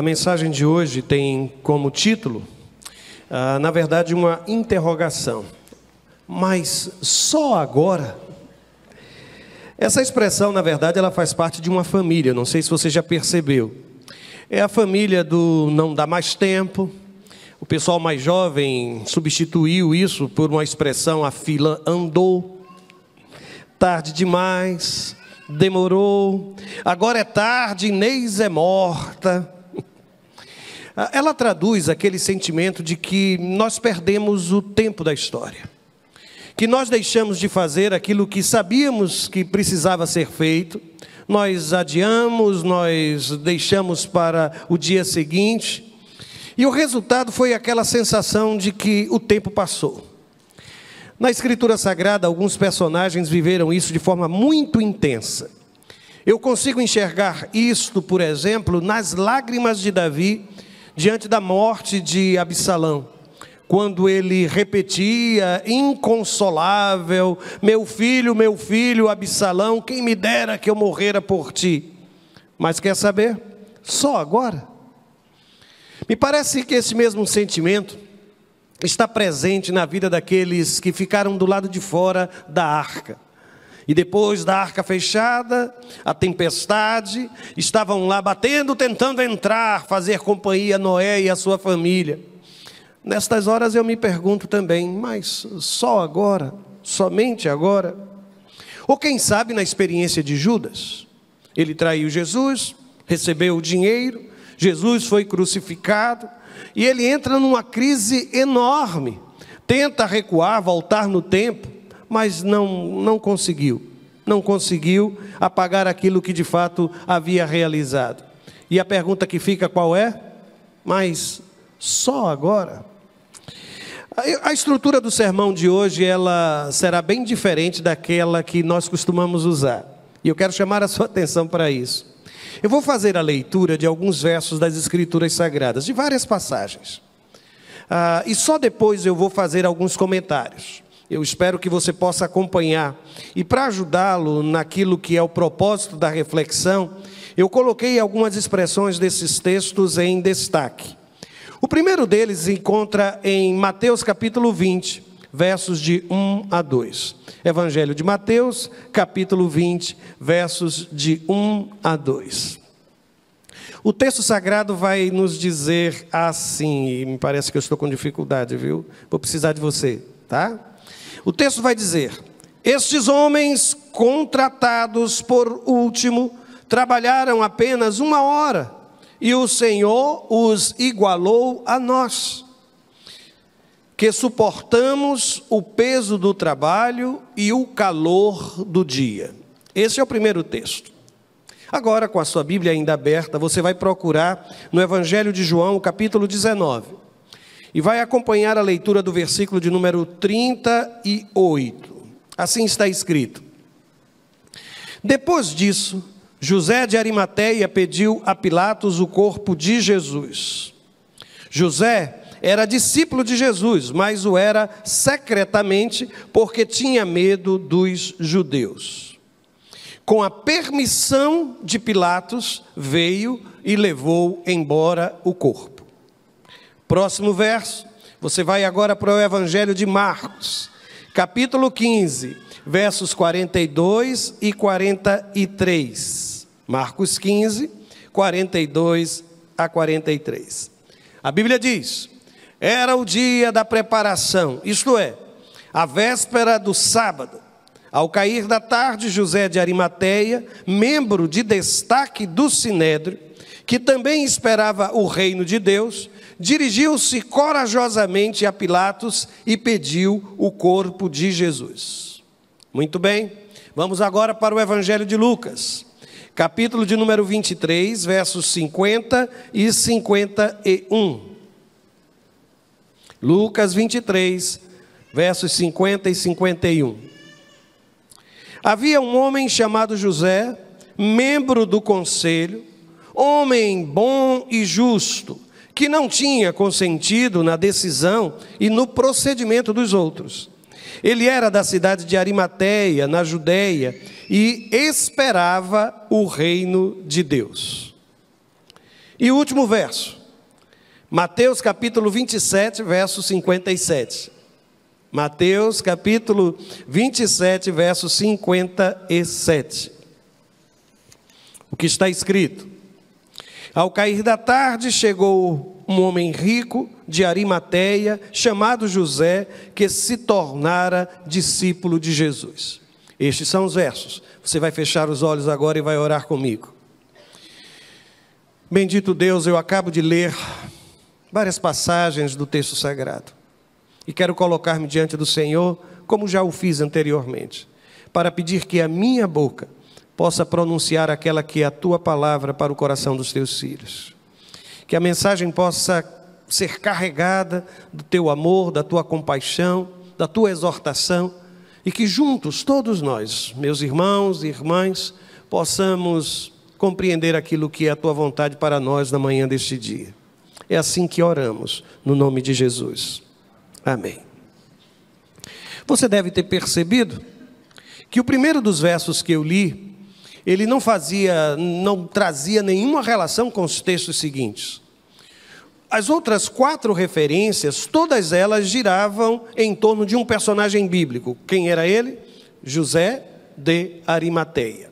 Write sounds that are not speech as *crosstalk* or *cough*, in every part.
A mensagem de hoje tem como título, ah, na verdade, uma interrogação. Mas só agora? Essa expressão, na verdade, ela faz parte de uma família, não sei se você já percebeu. É a família do não dá mais tempo. O pessoal mais jovem substituiu isso por uma expressão a fila andou. Tarde demais, demorou. Agora é tarde, Inês é morta. Ah, ela traduz aquele sentimento de que nós perdemos o tempo da história, que nós deixamos de fazer aquilo que sabíamos que precisava ser feito, nós adiamos, nós deixamos para o dia seguinte, e o resultado foi aquela sensação de que o tempo passou. Na Escritura Sagrada, alguns personagens viveram isso de forma muito intensa. Eu consigo enxergar isto, por exemplo, nas lágrimas de Davi, diante da morte de Absalão, quando ele repetia, inconsolável: Meu filho, meu filho, Absalão, quem me dera que eu morrera por ti. Mas quer saber? Só agora. Me parece que esse mesmo sentimento está presente na vida daqueles que ficaram do lado de fora da arca. E depois da arca fechada, a tempestade, estavam lá batendo, tentando entrar, fazer companhia a Noé e a sua família. Nestas horas eu me pergunto também, mas só agora? Somente agora? Ou quem sabe na experiência de Judas? Ele traiu Jesus, recebeu o dinheiro, Jesus foi crucificado e ele entra numa crise enorme, tenta recuar, voltar no tempo mas não, não conseguiu. Não conseguiu apagar aquilo que de fato havia realizado. E a pergunta que fica qual é? Mas só agora? A estrutura do sermão de hoje ela será bem diferente daquela que nós costumamos usar. E eu quero chamar a sua atenção para isso. Eu vou fazer a leitura de alguns versos das Escrituras Sagradas, de várias passagens. Ah, e só depois eu vou fazer alguns comentários. Eu espero que você possa acompanhar. E para ajudá-lo naquilo que é o propósito da reflexão, eu coloquei algumas expressões desses textos em destaque. O primeiro deles encontra em Mateus capítulo 20, versos de 1 a 2. Evangelho de Mateus, capítulo 20, versos de 1 a 2. O texto sagrado vai nos dizer assim, e me parece que eu estou com dificuldade, viu? Vou precisar de você, tá? O texto vai dizer: Estes homens, contratados por último, trabalharam apenas uma hora, e o Senhor os igualou a nós, que suportamos o peso do trabalho e o calor do dia. Esse é o primeiro texto. Agora, com a sua Bíblia ainda aberta, você vai procurar no Evangelho de João, capítulo 19 e vai acompanhar a leitura do versículo de número 38. Assim está escrito: Depois disso, José de Arimateia pediu a Pilatos o corpo de Jesus. José era discípulo de Jesus, mas o era secretamente porque tinha medo dos judeus. Com a permissão de Pilatos, veio e levou embora o corpo. Próximo verso, você vai agora para o Evangelho de Marcos, capítulo 15, versos 42 e 43. Marcos 15, 42 a 43. A Bíblia diz: Era o dia da preparação, isto é, a véspera do sábado. Ao cair da tarde, José de Arimateia, membro de destaque do Sinédrio, que também esperava o reino de Deus, dirigiu-se corajosamente a Pilatos e pediu o corpo de Jesus. Muito bem, vamos agora para o Evangelho de Lucas, capítulo de número 23, versos 50 e 51. Lucas 23, versos 50 e 51. Havia um homem chamado José, membro do conselho, homem bom e justo que não tinha consentido na decisão e no procedimento dos outros. Ele era da cidade de Arimateia, na Judéia, e esperava o reino de Deus. E o último verso, Mateus capítulo 27, verso 57. Mateus capítulo 27, verso 57. O que está escrito? Ao cair da tarde chegou um homem rico de Arimateia, chamado José, que se tornara discípulo de Jesus. Estes são os versos. Você vai fechar os olhos agora e vai orar comigo. Bendito Deus, eu acabo de ler várias passagens do texto sagrado e quero colocar-me diante do Senhor, como já o fiz anteriormente, para pedir que a minha boca possa pronunciar aquela que é a tua palavra para o coração dos teus filhos. Que a mensagem possa ser carregada do teu amor, da tua compaixão, da tua exortação e que juntos, todos nós, meus irmãos e irmãs, possamos compreender aquilo que é a tua vontade para nós na manhã deste dia. É assim que oramos, no nome de Jesus. Amém. Você deve ter percebido que o primeiro dos versos que eu li ele não fazia, não trazia nenhuma relação com os textos seguintes. As outras quatro referências, todas elas giravam em torno de um personagem bíblico. Quem era ele? José de Arimateia.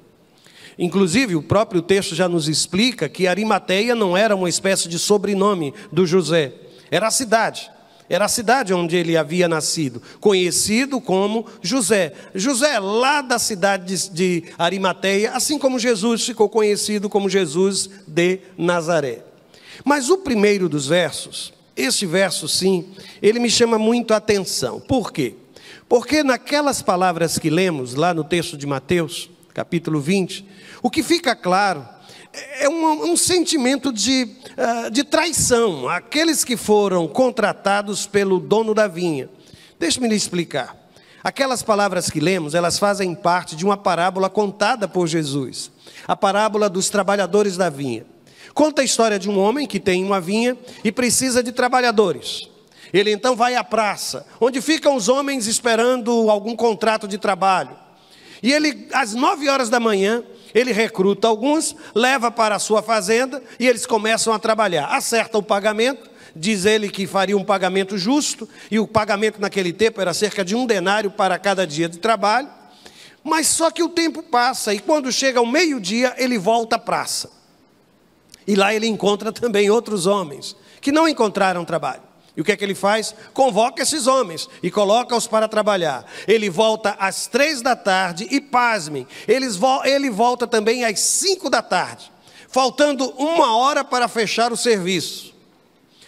Inclusive, o próprio texto já nos explica que Arimateia não era uma espécie de sobrenome do José, era a cidade. Era a cidade onde ele havia nascido, conhecido como José. José, lá da cidade de Arimateia, assim como Jesus ficou conhecido como Jesus de Nazaré. Mas o primeiro dos versos, este verso sim, ele me chama muito a atenção. Por quê? Porque naquelas palavras que lemos lá no texto de Mateus, capítulo 20, o que fica claro é um, um sentimento de, uh, de traição àqueles que foram contratados pelo dono da vinha. Deixe-me lhe explicar. Aquelas palavras que lemos, elas fazem parte de uma parábola contada por Jesus, a parábola dos trabalhadores da vinha. Conta a história de um homem que tem uma vinha e precisa de trabalhadores. Ele então vai à praça, onde ficam os homens esperando algum contrato de trabalho. E ele, às nove horas da manhã, ele recruta alguns, leva para a sua fazenda e eles começam a trabalhar. Acerta o pagamento, diz ele que faria um pagamento justo, e o pagamento naquele tempo era cerca de um denário para cada dia de trabalho. Mas só que o tempo passa e quando chega ao meio-dia, ele volta à praça. E lá ele encontra também outros homens que não encontraram trabalho. E o que é que ele faz? Convoca esses homens e coloca-os para trabalhar. Ele volta às três da tarde e, pasmem, vo ele volta também às cinco da tarde, faltando uma hora para fechar o serviço.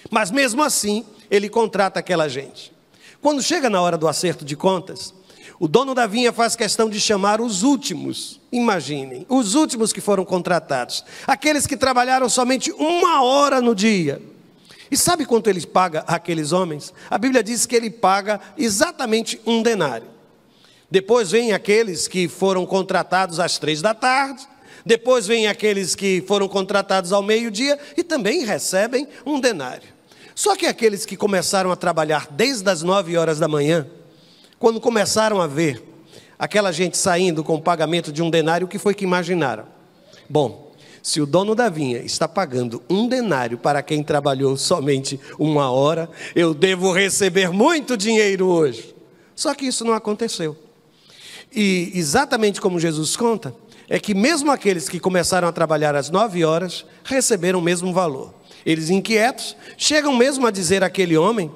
Mas mesmo assim, ele contrata aquela gente. Quando chega na hora do acerto de contas, o dono da vinha faz questão de chamar os últimos, imaginem, os últimos que foram contratados, aqueles que trabalharam somente uma hora no dia e sabe quanto ele paga àqueles homens? A Bíblia diz que ele paga exatamente um denário. Depois vem aqueles que foram contratados às três da tarde, depois vem aqueles que foram contratados ao meio-dia e também recebem um denário. Só que aqueles que começaram a trabalhar desde as nove horas da manhã, quando começaram a ver aquela gente saindo com o pagamento de um denário, o que foi que imaginaram? Bom, se o dono da vinha está pagando um denário para quem trabalhou somente uma hora, eu devo receber muito dinheiro hoje. Só que isso não aconteceu. E exatamente como Jesus conta, é que mesmo aqueles que começaram a trabalhar às nove horas receberam o mesmo valor. Eles, inquietos, chegam mesmo a dizer àquele homem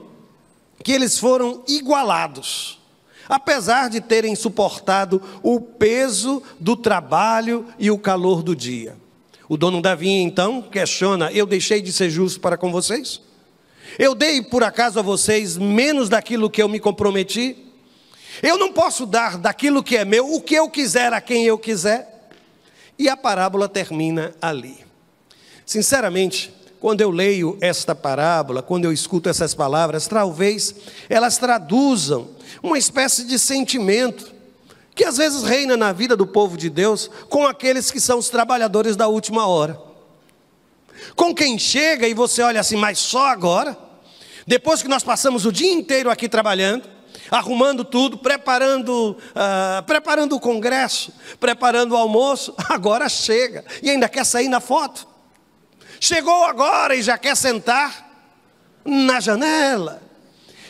que eles foram igualados, apesar de terem suportado o peso do trabalho e o calor do dia. O dono da vinha então questiona: Eu deixei de ser justo para com vocês? Eu dei por acaso a vocês menos daquilo que eu me comprometi? Eu não posso dar daquilo que é meu o que eu quiser a quem eu quiser? E a parábola termina ali. Sinceramente, quando eu leio esta parábola, quando eu escuto essas palavras, talvez elas traduzam uma espécie de sentimento que às vezes reina na vida do povo de Deus com aqueles que são os trabalhadores da última hora. Com quem chega e você olha assim, mas só agora, depois que nós passamos o dia inteiro aqui trabalhando, arrumando tudo, preparando, uh, preparando o congresso, preparando o almoço, *laughs* agora chega e ainda quer sair na foto. Chegou agora e já quer sentar na janela.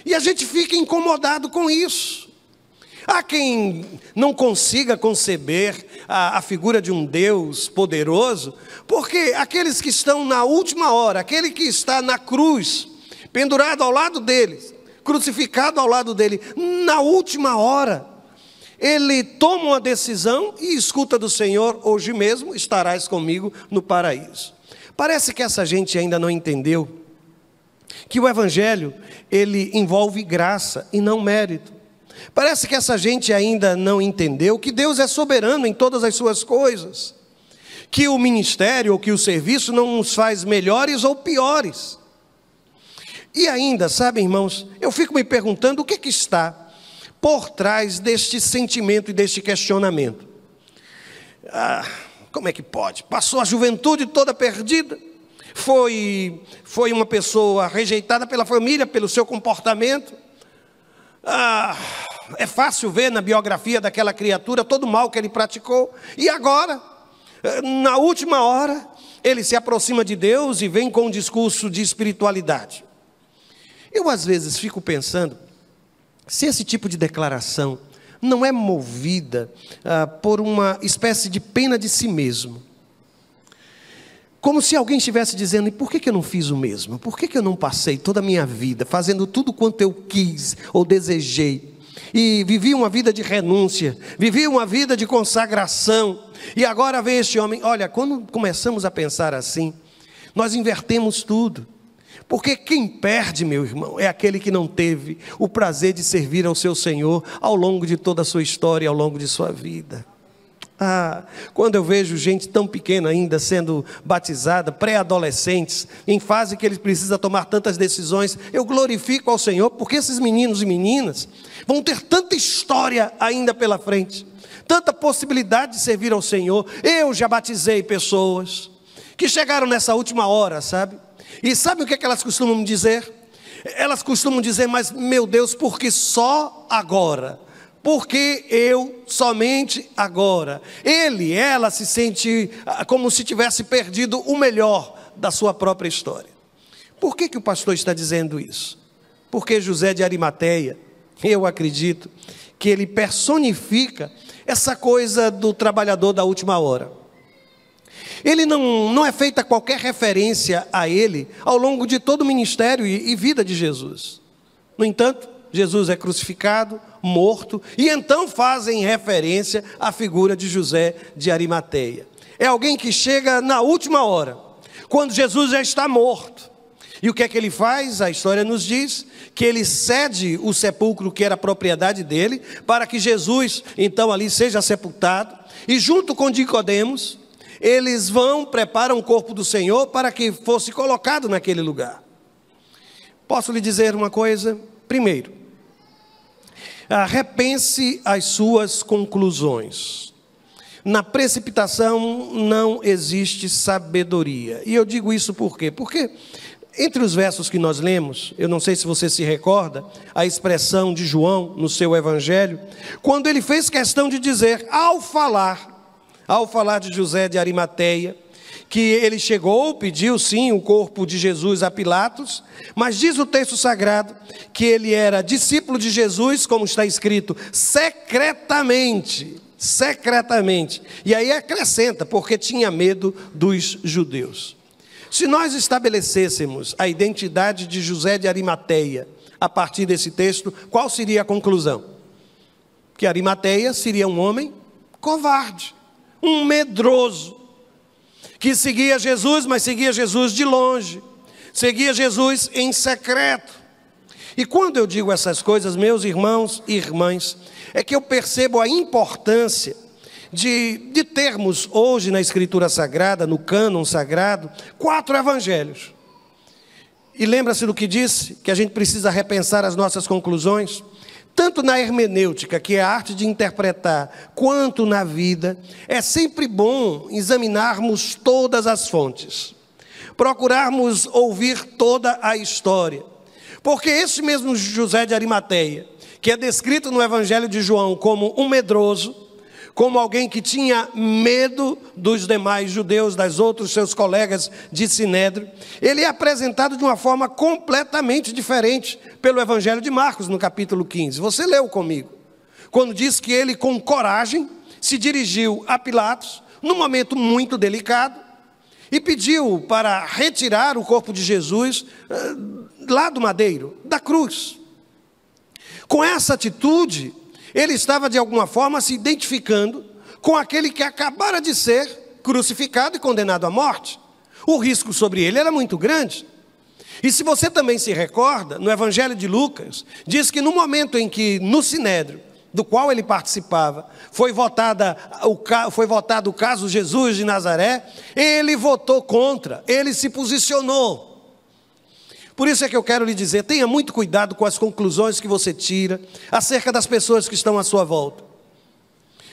E a gente fica incomodado com isso. Há quem não consiga conceber a, a, figura de um Deus poderoso, porque aqueles que estão na última hora, aquele que está na cruz, pendurado ao lado deles, crucificado ao lado dele, na última hora, ele toma uma decisão e escuta do Senhor: hoje mesmo estarás comigo no paraíso. Parece que essa gente ainda não entendeu que o evangelho ele envolve graça e não mérito. Parece que essa gente ainda não entendeu que Deus é soberano em todas as suas coisas, que o ministério ou que o serviço não nos faz melhores ou piores. E ainda, sabe, irmãos, eu fico me perguntando o que, que está por trás deste sentimento e deste questionamento. Ah, como é que pode? Passou a juventude toda perdida foi, foi uma pessoa rejeitada pela família, pelo seu comportamento, ah, é fácil ver na biografia daquela criatura todo o mal que ele praticou. E agora, eh, na última hora, ele se aproxima de Deus e vem com um discurso de espiritualidade. Eu às vezes fico pensando se esse tipo de declaração não é movida ah, por uma espécie de pena de si mesmo. Como se alguém estivesse dizendo: e por que, que eu não fiz o mesmo? Por que, que eu não passei toda a minha vida fazendo tudo quanto eu quis ou desejei? E vivi uma vida de renúncia, vivi uma vida de consagração. E agora vem este homem. Olha, quando começamos a pensar assim, nós invertemos tudo. Porque quem perde, meu irmão, é aquele que não teve o prazer de servir ao seu Senhor ao longo de toda a sua história, ao longo de sua vida. Ah, quando eu vejo gente tão pequena ainda sendo batizada, pré-adolescentes, em fase que eles precisam tomar tantas decisões, eu glorifico ao Senhor, porque esses meninos e meninas vão ter tanta história ainda pela frente, tanta possibilidade de servir ao Senhor. Eu já batizei pessoas que chegaram nessa última hora, sabe? E sabe o que, é que elas costumam dizer? Elas costumam dizer, mas meu Deus, porque só agora porque eu somente agora. Ele, ela se sente ah, como se tivesse perdido o melhor da sua própria história. Por que, que o pastor está dizendo isso? Porque José de Arimateia, eu acredito, que ele personifica essa coisa do trabalhador da última hora. Ele não, não é feita qualquer referência a ele ao longo de todo o ministério e, e vida de Jesus. No entanto, Jesus é crucificado, morto, e então fazem referência à figura de José de Arimateia. É alguém que chega na última hora, quando Jesus já está morto. E o que é que ele faz? A história nos diz que ele cede o sepulcro que era propriedade dele, para que Jesus então ali seja sepultado, e junto com Nicodemos, eles vão, preparam o corpo do Senhor para que fosse colocado naquele lugar. Posso lhe dizer uma coisa? Primeiro, repense as suas conclusões. Na precipitação não existe sabedoria. E eu digo isso por quê? Porque entre os versos que nós lemos, eu não sei se você se recorda, a expressão de João no seu evangelho, quando ele fez questão de dizer, ao falar, ao falar de José de Arimateia, que ele chegou, pediu sim o corpo de Jesus a Pilatos, mas diz o texto sagrado que ele era discípulo de Jesus, como está escrito, secretamente. Secretamente. E aí acrescenta, porque tinha medo dos judeus. Se nós estabelecêssemos a identidade de José de Arimateia a partir desse texto, qual seria a conclusão? Que Arimateia seria um homem covarde, um medroso, que seguia Jesus, mas seguia Jesus de longe, seguia Jesus em secreto. E quando eu digo essas coisas, meus irmãos e irmãs, é que eu percebo a importância de, de termos hoje na Escritura Sagrada, no cânon sagrado, quatro evangelhos. E lembra-se do que disse? Que a gente precisa repensar as nossas conclusões tanto na hermenêutica, que é a arte de interpretar, quanto na vida, é sempre bom examinarmos todas as fontes, procurarmos ouvir toda a história. Porque esse mesmo José de Arimateia, que é descrito no Evangelho de João como um medroso, como alguém que tinha medo dos demais judeus, das outros seus colegas de Sinédrio. Ele é apresentado de uma forma completamente diferente pelo Evangelho de Marcos, no capítulo 15. Você leu comigo. Quando diz que ele, com coragem, se dirigiu a Pilatos, num momento muito delicado, e pediu para retirar o corpo de Jesus eh, lá do madeiro, da cruz. Com essa atitude, ele estava de alguma forma se identificando com aquele que acabara de ser crucificado e condenado à morte. O risco sobre ele era muito grande. E se você também se recorda, no Evangelho de Lucas, diz que no momento em que no Sinédrio, do qual ele participava, foi, votada, foi votado o caso Jesus de Nazaré, ele votou contra, ele se posicionou. Por isso é que eu quero lhe dizer: tenha muito cuidado com as conclusões que você tira acerca das pessoas que estão à sua volta.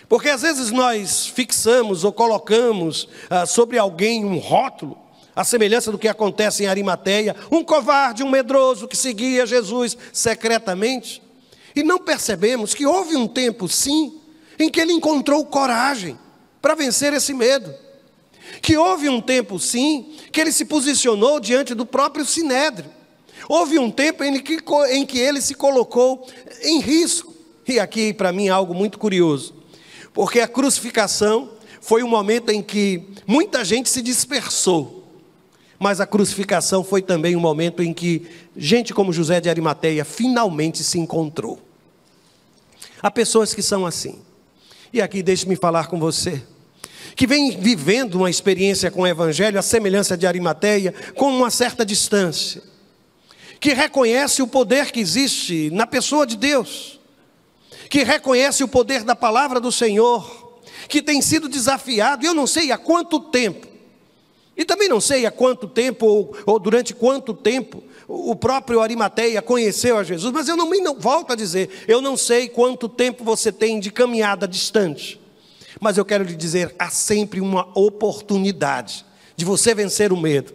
Porque às vezes nós fixamos ou colocamos ah, sobre alguém um rótulo, a semelhança do que acontece em Arimateia, um covarde, um medroso que seguia Jesus secretamente, e não percebemos que houve um tempo, sim, em que ele encontrou coragem para vencer esse medo que houve um tempo, sim, que ele se posicionou diante do próprio Sinédrio. Houve um tempo em que, em que ele se colocou em risco. E aqui, para mim, é algo muito curioso, porque a crucificação foi um momento em que muita gente se dispersou, mas a crucificação foi também um momento em que gente como José de Arimateia finalmente se encontrou. Há pessoas que são assim. E aqui deixe-me falar com você que vem vivendo uma experiência com o Evangelho, a semelhança de Arimateia, com uma certa distância, que reconhece o poder que existe na pessoa de Deus, que reconhece o poder da palavra do Senhor, que tem sido desafiado, eu não sei há quanto tempo, e também não sei há quanto tempo ou, ou durante quanto tempo o próprio Arimateia conheceu a Jesus, mas eu não, não volto a dizer, eu não sei quanto tempo você tem de caminhada distante. Mas eu quero lhe dizer: há sempre uma oportunidade de você vencer o medo.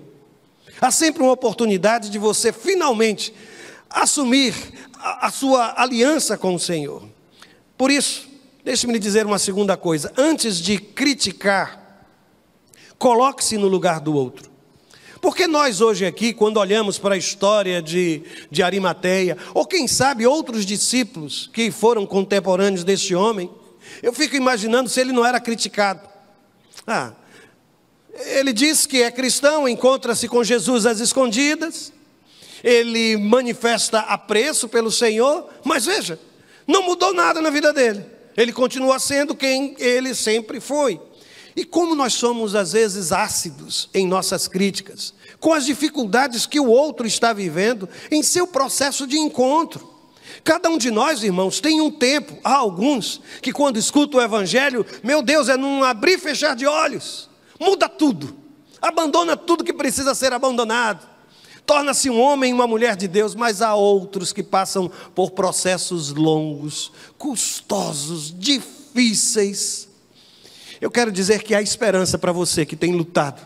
Há sempre uma oportunidade de você finalmente assumir a, a sua aliança com o Senhor. Por isso, deixe-me lhe dizer uma segunda coisa: antes de criticar, coloque-se no lugar do outro. Porque nós hoje aqui, quando olhamos para a história de, de Arimateia, ou quem sabe outros discípulos que foram contemporâneos desse homem, eu fico imaginando se ele não era criticado. Ah, ele diz que é cristão, encontra-se com Jesus às escondidas, ele manifesta apreço pelo Senhor, mas veja, não mudou nada na vida dele. Ele continua sendo quem ele sempre foi. E como nós somos às vezes ácidos em nossas críticas, com as dificuldades que o outro está vivendo em seu processo de encontro. Cada um de nós, irmãos, tem um tempo, há alguns, que quando escuta o Evangelho, meu Deus, é num abrir e fechar de olhos, muda tudo, abandona tudo que precisa ser abandonado, torna-se um homem e uma mulher de Deus, mas há outros que passam por processos longos, custosos, difíceis. Eu quero dizer que há esperança para você que tem lutado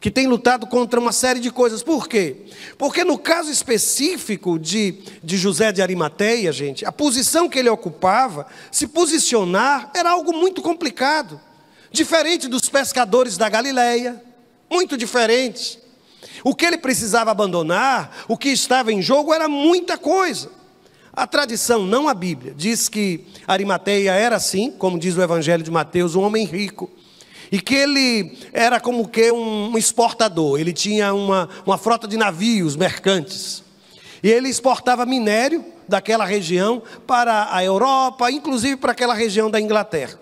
que tem lutado contra uma série de coisas. Por quê? Porque no caso específico de, de José de Arimateia, gente, a posição que ele ocupava, se posicionar, era algo muito complicado. Diferente dos pescadores da Galileia, muito diferente. O que ele precisava abandonar, o que estava em jogo, era muita coisa. A tradição, não a Bíblia, diz que Arimateia era assim, como diz o Evangelho de Mateus, um homem rico e que ele era como que um exportador, ele tinha uma, uma frota de navios mercantes. E ele exportava minério daquela região para a Europa, inclusive para aquela região da Inglaterra.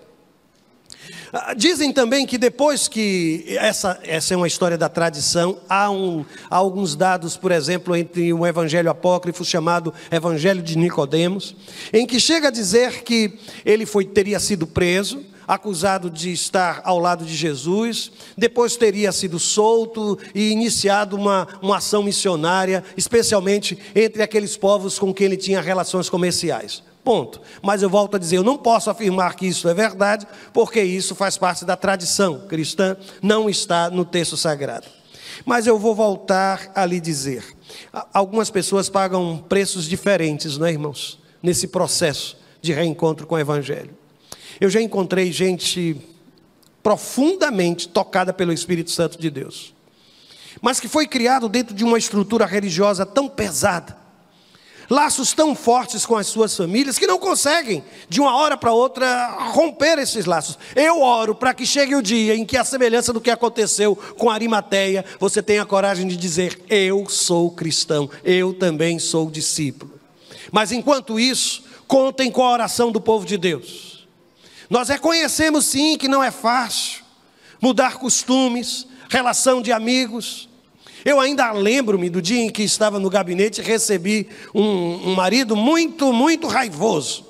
Ah, dizem também que depois que. Essa, essa é uma história da tradição. Há, um, há alguns dados, por exemplo, entre um evangelho apócrifo chamado Evangelho de Nicodemos, em que chega a dizer que ele foi, teria sido preso, acusado de estar ao lado de Jesus, depois teria sido solto e iniciado uma, uma ação missionária, especialmente entre aqueles povos com quem ele tinha relações comerciais. Ponto. Mas eu volto a dizer, eu não posso afirmar que isso é verdade, porque isso faz parte da tradição cristã, não está no texto sagrado. Mas eu vou voltar a lhe dizer: algumas pessoas pagam preços diferentes, não é, irmãos, nesse processo de reencontro com o Evangelho. Eu já encontrei gente profundamente tocada pelo Espírito Santo de Deus, mas que foi criado dentro de uma estrutura religiosa tão pesada, laços tão fortes com as suas famílias, que não conseguem, de uma hora para outra, romper esses laços. Eu oro para que chegue o dia em que, a semelhança do que aconteceu com Arimateia, você tenha a coragem de dizer: Eu sou cristão, eu também sou discípulo. Mas enquanto isso, contem com a oração do povo de Deus nós reconhecemos sim que não é fácil mudar costumes, relação de amigos. Eu ainda lembro-me do dia em que estava no gabinete e recebi um, um marido muito, muito raivoso,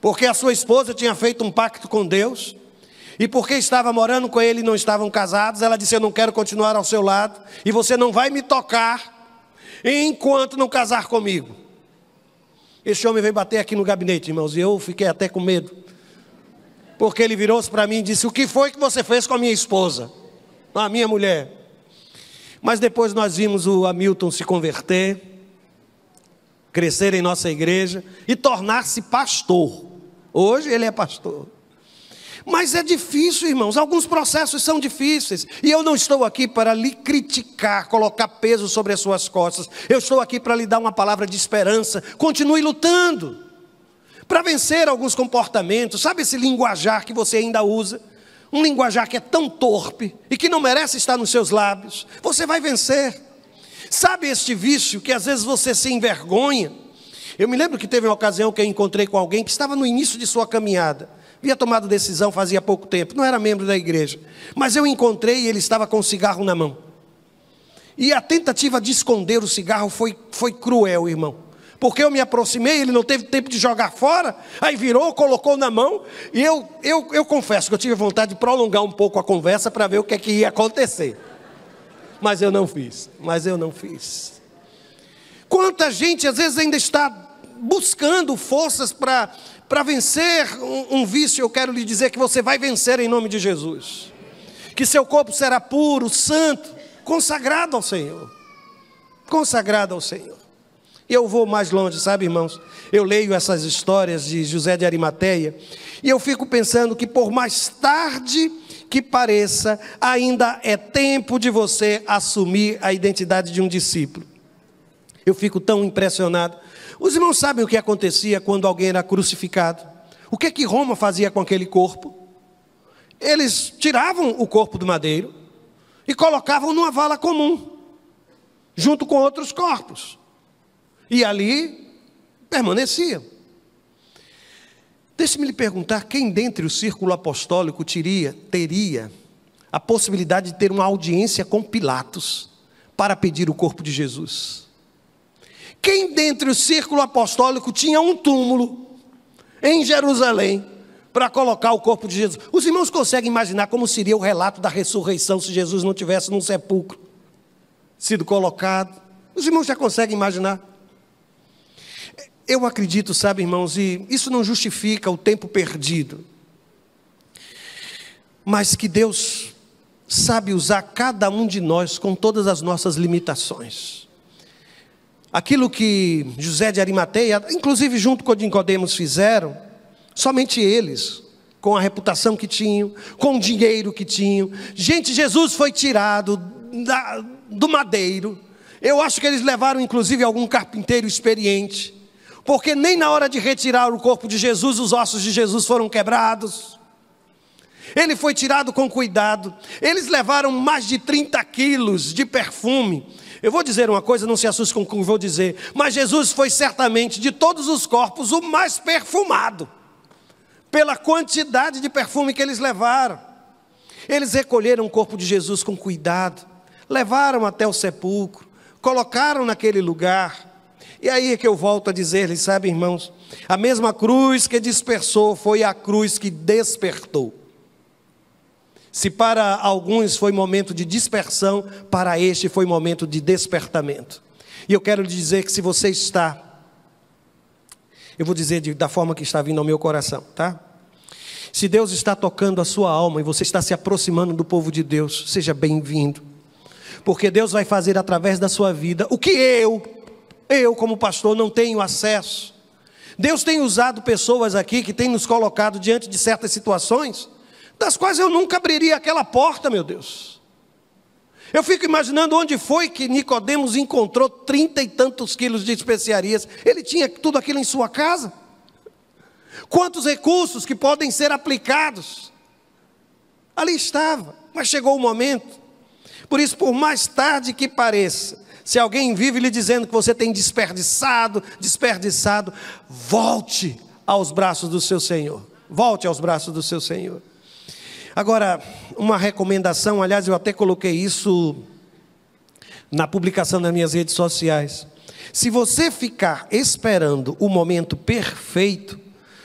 porque a sua esposa tinha feito um pacto com Deus e porque estava morando com ele e não estavam casados, ela disse: Eu não quero continuar ao seu lado, e você não vai me tocar enquanto não casar comigo. Esse homem veio bater aqui no gabinete, irmãos, e eu fiquei até com medo porque ele virou-se para mim e disse: O que foi que você fez com a minha esposa? A ah, minha mulher. Mas depois nós vimos o Hamilton se converter, crescer em nossa igreja e tornar-se pastor. Hoje ele é pastor. Mas é difícil, irmãos. Alguns processos são difíceis. E eu não estou aqui para lhe criticar, colocar peso sobre as suas costas. Eu estou aqui para lhe dar uma palavra de esperança. Continue lutando para vencer alguns comportamentos, sabe esse linguajar que você ainda usa? Um linguajar que é tão torpe e que não merece estar nos seus lábios. Você vai vencer. Sabe este vício que às vezes você se envergonha? Eu me lembro que teve uma ocasião que eu encontrei com alguém que estava no início de sua caminhada. Havia tomado decisão fazia pouco tempo, não era membro da igreja. Mas eu encontrei e ele estava com um cigarro na mão. E a tentativa de esconder o cigarro foi, foi cruel, irmão porque eu me aproximei, ele não teve tempo de jogar fora, aí virou, colocou na mão, e eu, eu, eu confesso que eu tive vontade de prolongar um pouco a conversa para ver o que é que ia acontecer. Mas eu não fiz, mas eu não fiz. Quanta gente às vezes ainda está buscando forças para vencer um, um vício, eu quero lhe dizer que você vai vencer em nome de Jesus. Que seu corpo será puro, santo, consagrado ao Senhor. Consagrado ao Senhor. Eu vou mais longe, sabe, irmãos? Eu leio essas histórias de José de Arimateia e eu fico pensando que por mais tarde que pareça, ainda é tempo de você assumir a identidade de um discípulo. Eu fico tão impressionado. Os irmãos sabem o que acontecia quando alguém era crucificado? O que é que Roma fazia com aquele corpo? Eles tiravam o corpo do madeiro e colocavam numa vala comum, junto com outros corpos. E ali permaneciam. Deixe-me lhe perguntar quem dentre o círculo apostólico teria, teria a possibilidade de ter uma audiência com Pilatos para pedir o corpo de Jesus. Quem dentre o círculo apostólico tinha um túmulo em Jerusalém para colocar o corpo de Jesus? Os irmãos conseguem imaginar como seria o relato da ressurreição se Jesus não tivesse num sepulcro sido colocado? Os irmãos já conseguem imaginar? Eu acredito, sabe, irmãos, e isso não justifica o tempo perdido, mas que Deus sabe usar cada um de nós com todas as nossas limitações. Aquilo que José de Arimateia, inclusive junto com Nicodemos fizeram, somente eles, com a reputação que tinham, com o dinheiro que tinham. Gente, Jesus foi tirado da, do madeiro. Eu acho que eles levaram inclusive algum carpinteiro experiente porque nem na hora de retirar o corpo de Jesus, os ossos de Jesus foram quebrados. Ele foi tirado com cuidado. Eles levaram mais de 30 quilos de perfume. Eu vou dizer uma coisa, não se assuste com o que eu vou dizer, mas Jesus foi certamente de todos os corpos o mais perfumado, pela quantidade de perfume que eles levaram. Eles recolheram o corpo de Jesus com cuidado, levaram até o sepulcro, colocaram naquele lugar e aí é que eu volto a dizer-lhes, sabe, irmãos, a mesma cruz que dispersou foi a cruz que despertou. Se para alguns foi momento de dispersão, para este foi momento de despertamento. E eu quero lhe dizer que se você está, eu vou dizer de, da forma que está vindo ao meu coração, tá? Se Deus está tocando a sua alma e você está se aproximando do povo de Deus, seja bem-vindo. Porque Deus vai fazer através da sua vida o que eu eu, como pastor, não tenho acesso. Deus tem usado pessoas aqui que tem nos colocado diante de certas situações, das quais eu nunca abriria aquela porta, meu Deus. Eu fico imaginando onde foi que Nicodemos encontrou trinta e tantos quilos de especiarias. Ele tinha tudo aquilo em sua casa. Quantos recursos que podem ser aplicados? Ali estava, mas chegou o momento. Por isso, por mais tarde que pareça, se alguém vive lhe dizendo que você tem desperdiçado, desperdiçado, volte aos braços do seu Senhor. Volte aos braços do seu Senhor. Agora, uma recomendação, aliás, eu até coloquei isso na publicação nas minhas redes sociais. Se você ficar esperando o momento perfeito,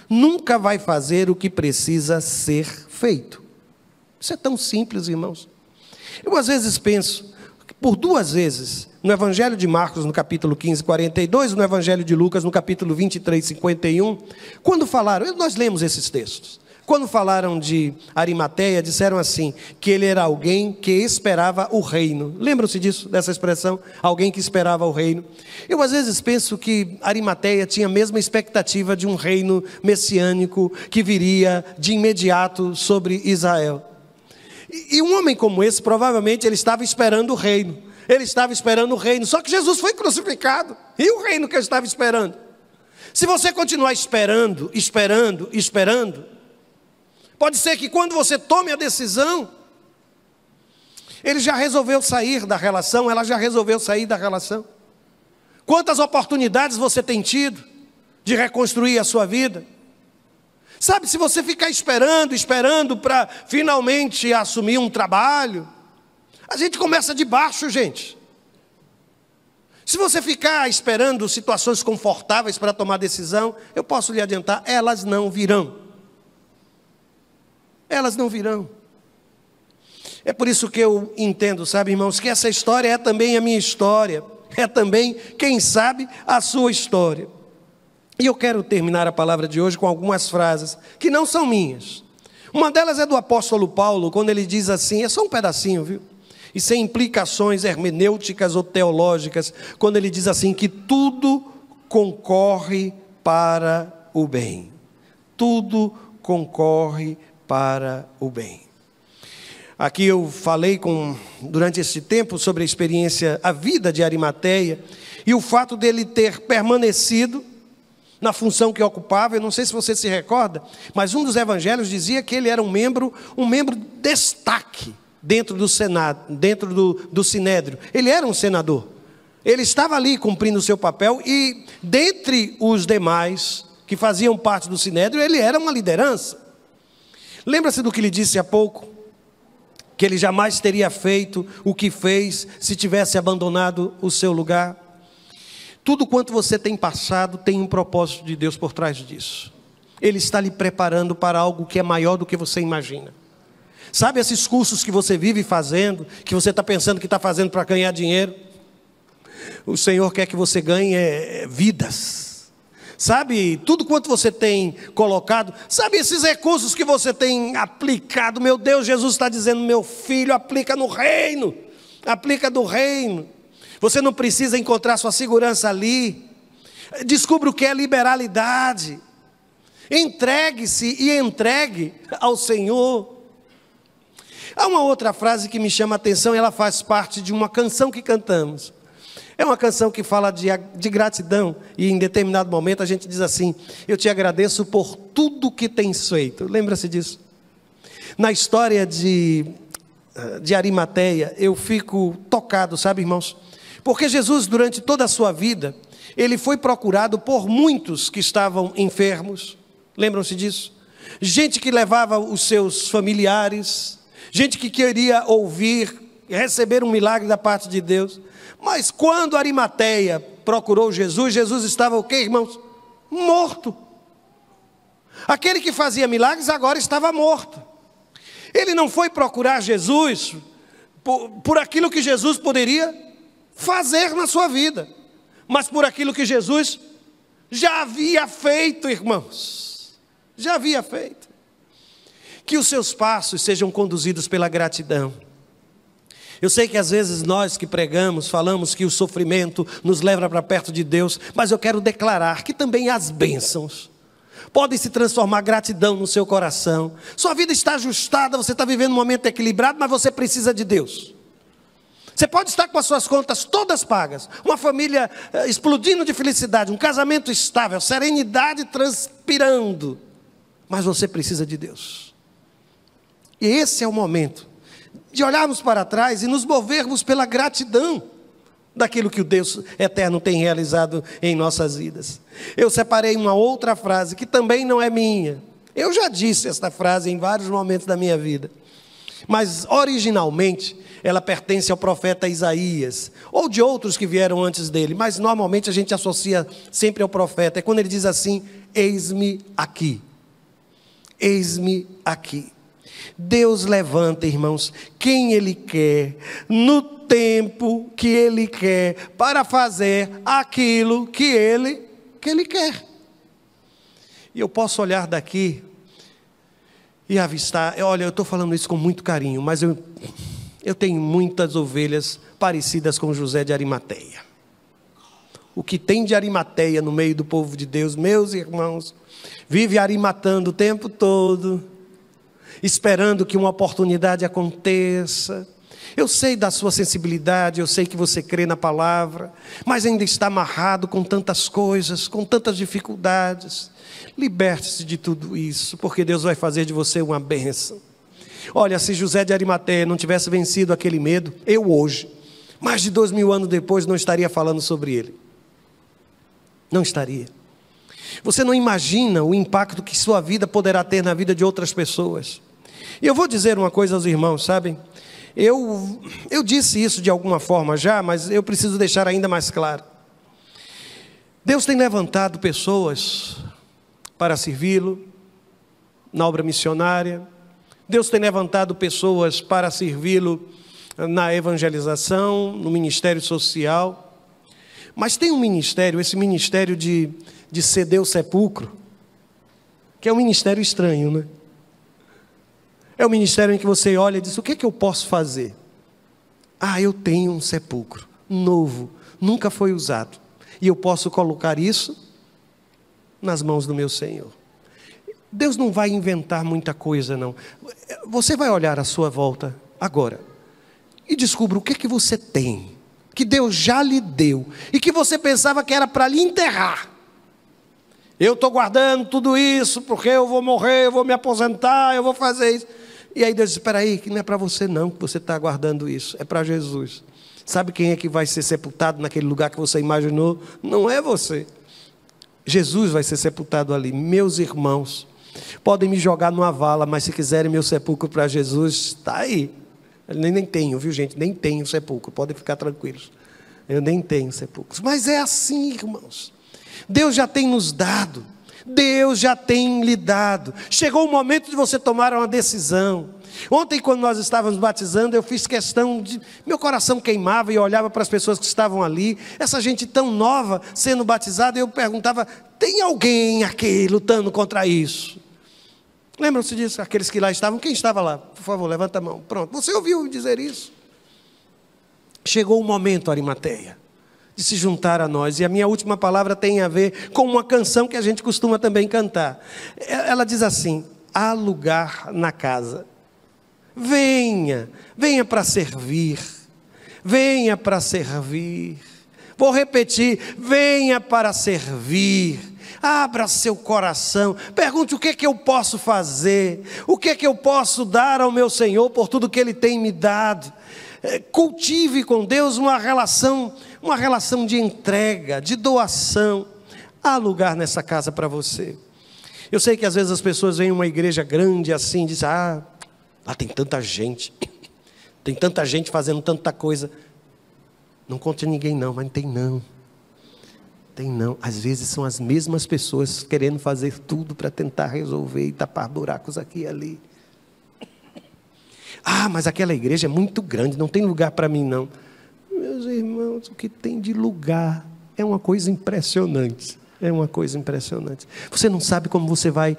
nunca vai fazer o que precisa ser feito. Isso é tão simples, irmãos. Eu às vezes penso, por duas vezes, no Evangelho de Marcos, no capítulo 15, 42, no Evangelho de Lucas, no capítulo 23, 51, quando falaram, nós lemos esses textos, quando falaram de Arimateia, disseram assim, que ele era alguém que esperava o reino. Lembram-se disso, dessa expressão? Alguém que esperava o reino. Eu às vezes penso que Arimateia tinha a mesma expectativa de um reino messiânico que viria de imediato sobre Israel. E, e um homem como esse, provavelmente, ele estava esperando o reino. Ele estava esperando o reino. Só que Jesus foi crucificado. E o reino que ele estava esperando? Se você continuar esperando, esperando, esperando, pode ser que quando você tome a decisão, ele já resolveu sair da relação, ela já resolveu sair da relação. Quantas oportunidades você tem tido de reconstruir a sua vida? Sabe, se você ficar esperando, esperando para finalmente assumir um trabalho, a gente começa de baixo, gente. Se você ficar esperando situações confortáveis para tomar decisão, eu posso lhe adiantar, elas não virão. Elas não virão. É por isso que eu entendo, sabe, irmãos, que essa história é também a minha história, é também, quem sabe, a sua história. E eu quero terminar a palavra de hoje com algumas frases que não são minhas. Uma delas é do apóstolo Paulo, quando ele diz assim, é só um pedacinho, viu? E sem implicações hermenêuticas ou teológicas, quando ele diz assim que tudo concorre para o bem. Tudo concorre para o bem. Aqui eu falei com, durante esse tempo sobre a experiência, a vida de Arimateia e o fato dele ter permanecido na função que ocupava. Eu não sei se você se recorda, mas um dos evangelhos dizia que ele era um membro, um membro destaque dentro do Senado, dentro do, do Sinédrio. Ele era um senador. Ele estava ali cumprindo o seu papel e, dentre os demais que faziam parte do Sinédrio, ele era uma liderança. Lembra-se do que lhe disse há pouco? Que ele jamais teria feito o que fez se tivesse abandonado o seu lugar. Tudo quanto você tem passado tem um propósito de Deus por trás disso. Ele está lhe preparando para algo que é maior do que você imagina. Sabe esses cursos que você vive fazendo, que você está pensando que está fazendo para ganhar dinheiro? O Senhor quer que você ganhe é, é, vidas. Sabe tudo quanto você tem colocado? Sabe esses recursos que você tem aplicado? Meu Deus, Jesus está dizendo: meu filho, aplica no reino, aplica do reino. Você não precisa encontrar sua segurança ali. Descubra o que é liberalidade. Entregue-se e entregue ao Senhor. Há uma outra frase que me chama a atenção, ela faz parte de uma canção que cantamos. É uma canção que fala de, de gratidão, e em determinado momento a gente diz assim: Eu te agradeço por tudo que tens feito. Lembra-se disso? Na história de, eh, de Arimateia, eu fico tocado, sabe, irmãos? Porque Jesus, durante toda a sua vida, ele foi procurado por muitos que estavam enfermos. Lembram-se disso? Gente que levava os seus familiares, gente que queria ouvir, receber um milagre da parte de Deus. Mas quando Arimateia procurou Jesus, Jesus estava o quê, irmãos? Morto. Aquele que fazia milagres agora estava morto. Ele não foi procurar Jesus por, por aquilo que Jesus poderia fazer na sua vida, mas por aquilo que Jesus já havia feito, irmãos. Já havia feito. Que os seus passos sejam conduzidos pela gratidão. Eu sei que às vezes nós que pregamos, falamos que o sofrimento nos leva para perto de Deus, mas eu quero declarar que também as bênçãos podem se transformar gratidão no seu coração. Sua vida está ajustada, você está vivendo um momento equilibrado, mas você precisa de Deus. Você pode estar com as suas contas todas pagas, uma família eh, explodindo de felicidade, um casamento estável, serenidade transpirando, mas você precisa de Deus. E esse é o momento de olharmos para trás e nos movermos pela gratidão daquilo que o Deus eterno tem realizado em nossas vidas. Eu separei uma outra frase que também não é minha. Eu já disse esta frase em vários momentos da minha vida. Mas originalmente ela pertence ao profeta Isaías, ou de outros que vieram antes dele, mas normalmente a gente associa sempre ao profeta. É quando ele diz assim: Eis-me aqui. Eis-me aqui. Deus levanta, irmãos, quem Ele quer, no tempo que Ele quer, para fazer aquilo que Ele, que ele quer. E eu posso olhar daqui e avistar. É, olha, eu estou falando isso com muito carinho, mas eu, eu tenho muitas ovelhas parecidas com José de Arimateia. O que tem de Arimateia no meio do povo de Deus, meus irmãos, vive arimatando o tempo todo, esperando que uma oportunidade aconteça eu sei da sua sensibilidade, eu sei que você crê na palavra, mas ainda está amarrado com tantas coisas, com tantas dificuldades. Liberte-se de tudo isso, porque Deus vai fazer de você uma bênção. Olha, se José de Arimateia não tivesse vencido aquele medo, eu hoje, mais de dois mil anos depois, não estaria falando sobre ele. Não estaria. Você não imagina o impacto que sua vida poderá ter na vida de outras pessoas. E eu vou dizer uma coisa aos irmãos, sabem? Eu, eu disse isso de alguma forma já, mas eu preciso deixar ainda mais claro. Deus tem levantado pessoas para servi-lo na obra missionária, Deus tem levantado pessoas para servi-lo na evangelização, no ministério social. Mas tem um ministério, esse ministério de, de ceder o sepulcro, que é um ministério estranho, né? É o ministério em que você olha e diz: o que é que eu posso fazer? Ah, eu tenho um sepulcro novo, nunca foi usado, e eu posso colocar isso nas mãos do meu Senhor. Deus não vai inventar muita coisa, não. Você vai olhar à sua volta agora e descubra o que é que você tem, que Deus já lhe deu e que você pensava que era para lhe enterrar. Eu estou guardando tudo isso porque eu vou morrer, eu vou me aposentar, eu vou fazer isso. E aí Deus diz: espera aí, que não é para você não que você está aguardando isso, é para Jesus. Sabe quem é que vai ser sepultado naquele lugar que você imaginou? Não é você. Jesus vai ser sepultado ali. Meus irmãos, podem me jogar numa vala, mas se quiserem meu sepulcro para Jesus, está aí. Eu nem, nem tenho, viu gente? Nem tenho sepulcro, podem ficar tranquilos. Eu nem tenho sepulcros. Mas é assim, irmãos. Deus já tem nos dado. Deus já tem lhe dado. Chegou o momento de você tomar uma decisão. Ontem, quando nós estávamos batizando, eu fiz questão de. Meu coração queimava e olhava para as pessoas que estavam ali, essa gente tão nova sendo batizada, eu perguntava: tem alguém aqui lutando contra isso? Lembram-se disso? Aqueles que lá estavam, quem estava lá? Por favor, levanta a mão. Pronto, você ouviu dizer isso? Chegou o momento, Arimateia de se juntar a nós. E a minha última palavra tem a ver com uma canção que a gente costuma também cantar. Ela diz assim: há lugar na casa. Venha, venha para servir. Venha para servir. Vou repetir: venha para servir Abra seu coração, pergunte o que é que eu posso fazer, o que é que eu posso dar ao meu Senhor por tudo que Ele tem me dado. É, cultive com Deus uma relação, uma relação de entrega, de doação. Há lugar nessa casa para você. Eu sei que às vezes as pessoas veem uma igreja grande assim e dizem: Ah, lá tem tanta gente, *coughs* tem tanta gente fazendo tanta coisa. Não conte a ninguém, não, mas não tem não. Tem não. Às vezes são as mesmas pessoas querendo fazer tudo para tentar resolver e tapar buracos aqui e ali. Ah, mas aquela igreja é muito grande, não tem lugar para mim, não. Meus irmãos, o que tem de lugar é uma coisa impressionante. É uma coisa impressionante. Você não sabe como você vai.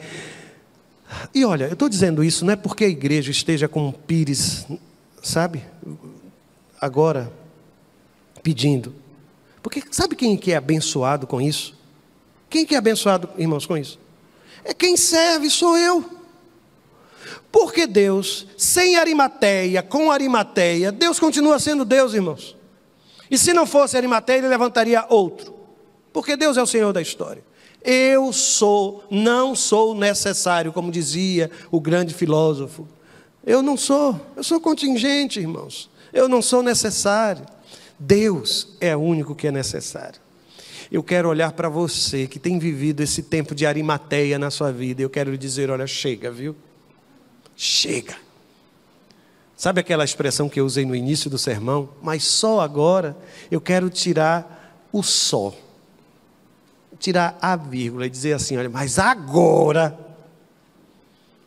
E olha, eu estou dizendo isso não é porque a igreja esteja com um pires, sabe? Agora, pedindo. Porque sabe quem que é abençoado com isso? Quem que é abençoado, irmãos, com isso? É quem serve, sou eu. Porque Deus, sem Arimateia, com Arimateia, Deus continua sendo Deus, irmãos. E se não fosse Arimateia, ele levantaria outro. Porque Deus é o Senhor da história. Eu sou, não sou necessário, como dizia o grande filósofo. Eu não sou, eu sou contingente, irmãos. Eu não sou necessário. Deus é o único que é necessário. Eu quero olhar para você que tem vivido esse tempo de arimateia na sua vida. Eu quero lhe dizer: olha, chega, viu? Chega. Sabe aquela expressão que eu usei no início do sermão? Mas só agora eu quero tirar o só. Tirar a vírgula e dizer assim: olha, mas agora,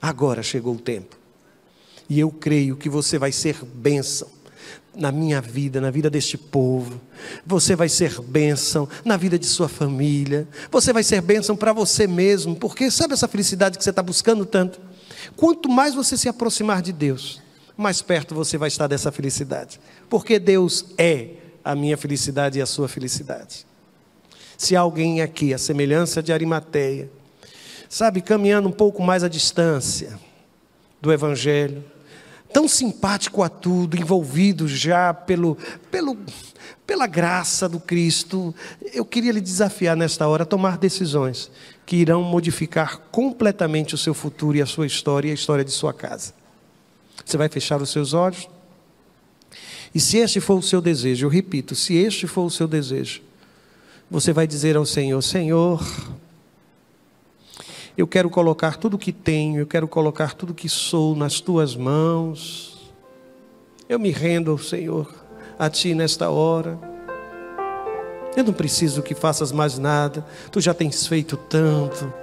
agora chegou o tempo. E eu creio que você vai ser bênção na minha vida, na vida deste povo. Você vai ser bênção na vida de sua família. Você vai ser bênção para você mesmo, porque sabe essa felicidade que você está buscando tanto? Quanto mais você se aproximar de Deus, mais perto você vai estar dessa felicidade, porque Deus é a minha felicidade e a sua felicidade. Se alguém aqui, a semelhança de Arimateia, sabe, caminhando um pouco mais à distância do Evangelho, tão simpático a tudo, envolvido já pelo, pelo, pela graça do Cristo, eu queria lhe desafiar nesta hora a tomar decisões que irão modificar completamente o seu futuro e a sua história e a história de sua casa. Você vai fechar os seus olhos? E se este for o seu desejo, eu repito, se este for o seu desejo, você vai dizer ao Senhor: Senhor, eu quero colocar tudo que tenho, eu quero colocar tudo que sou nas tuas mãos. Eu me rendo, Senhor, a ti nesta hora. Eu não preciso que faças mais nada, tu já tens feito tanto.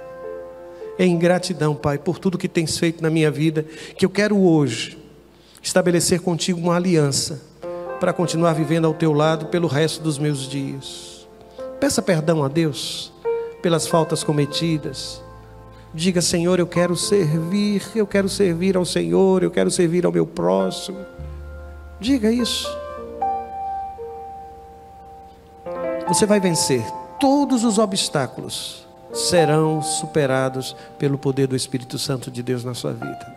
É ingratidão, Pai, por tudo que tens feito na minha vida, que eu quero hoje estabelecer contigo uma aliança para continuar vivendo ao teu lado pelo resto dos meus dias. Peça perdão a Deus pelas faltas cometidas, Diga, Senhor, eu quero servir, eu quero servir ao Senhor, eu quero servir ao meu próximo. Diga isso. Você vai vencer. Todos os obstáculos serão superados pelo poder do Espírito Santo de Deus na sua vida.